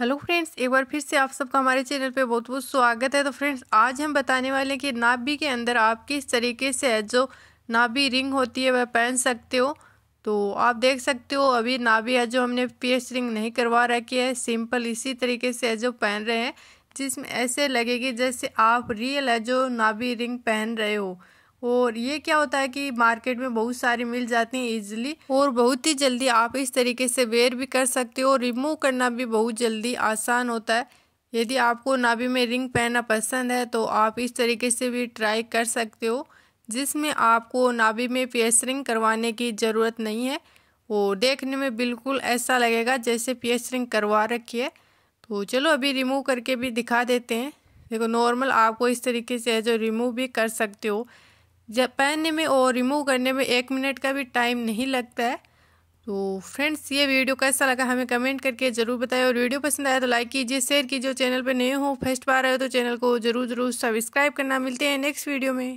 hello friends एक बार फिर से आप सबका हमारे चैनल पे बहुत बहुत स्वागत है तो फ्रेंड्स आज हम बताने वाले हैं कि नाभि के अंदर आप किस तरीके से जो नाभि रिंग होती है वह पहन सकते हो तो आप देख सकते हो अभी नाभि है जो हमने पेस्ट रिंग नहीं करवा रखी है सिंपल इसी तरीके से जो पहन रहे हैं जिसमें ऐसे लगेगी जैसे आप रियल है जो नाभि रिंग पहन रहे हो और ये क्या होता है कि मार्केट में बहुत सारी मिल जाती हैं इजीली और बहुत ही जल्दी आप इस तरीके से वेयर भी कर सकते हो और रिमूव करना भी बहुत जल्दी आसान होता है यदि आपको नाभि में रिंग पहनना पसंद है तो आप इस तरीके से भी ट्राई कर सकते हो जिसमें आपको नाभि में पियर्स रिंग करवाने की ज़रूरत नहीं है वो देखने में बिल्कुल ऐसा लगेगा जैसे पियर्स रिंग करवा रखी है तो चलो अभी रिमूव करके भी दिखा देते हैं देखो नॉर्मल आपको इस तरीके से जो रिमूव भी कर सकते हो जब पहनने में और रिमूव करने में एक मिनट का भी टाइम नहीं लगता है तो फ्रेंड्स ये वीडियो कैसा लगा हमें कमेंट करके ज़रूर बताएं और वीडियो पसंद आया तो लाइक कीजिए शेयर कीजिए चैनल पर नए हो फर्स्ट बार आए हो तो चैनल को ज़रूर ज़रूर सब्सक्राइब करना मिलते हैं नेक्स्ट वीडियो में